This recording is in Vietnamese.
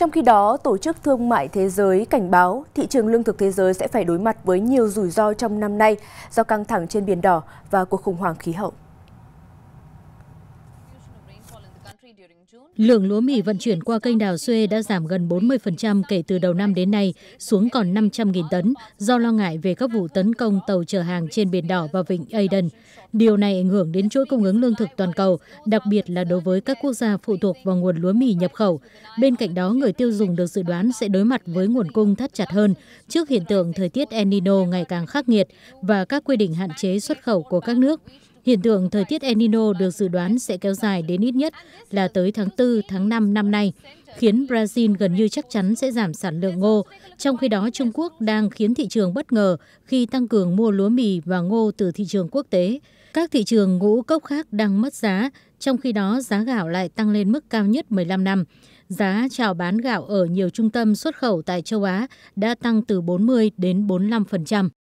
Trong khi đó, Tổ chức Thương mại Thế giới cảnh báo thị trường lương thực thế giới sẽ phải đối mặt với nhiều rủi ro trong năm nay do căng thẳng trên Biển Đỏ và cuộc khủng hoảng khí hậu. Lượng lúa mì vận chuyển qua kênh đào Suez đã giảm gần 40% kể từ đầu năm đến nay, xuống còn 500.000 tấn do lo ngại về các vụ tấn công tàu chở hàng trên Biển Đỏ và Vịnh Aden. Điều này ảnh hưởng đến chuỗi cung ứng lương thực toàn cầu, đặc biệt là đối với các quốc gia phụ thuộc vào nguồn lúa mì nhập khẩu. Bên cạnh đó, người tiêu dùng được dự đoán sẽ đối mặt với nguồn cung thắt chặt hơn trước hiện tượng thời tiết El Nino ngày càng khắc nghiệt và các quy định hạn chế xuất khẩu của các nước. Hiện tượng thời tiết El Nino được dự đoán sẽ kéo dài đến ít nhất là tới tháng 4, tháng 5 năm nay, khiến Brazil gần như chắc chắn sẽ giảm sản lượng ngô. Trong khi đó, Trung Quốc đang khiến thị trường bất ngờ khi tăng cường mua lúa mì và ngô từ thị trường quốc tế. Các thị trường ngũ cốc khác đang mất giá, trong khi đó giá gạo lại tăng lên mức cao nhất 15 năm. Giá chào bán gạo ở nhiều trung tâm xuất khẩu tại châu Á đã tăng từ 40 đến 45%.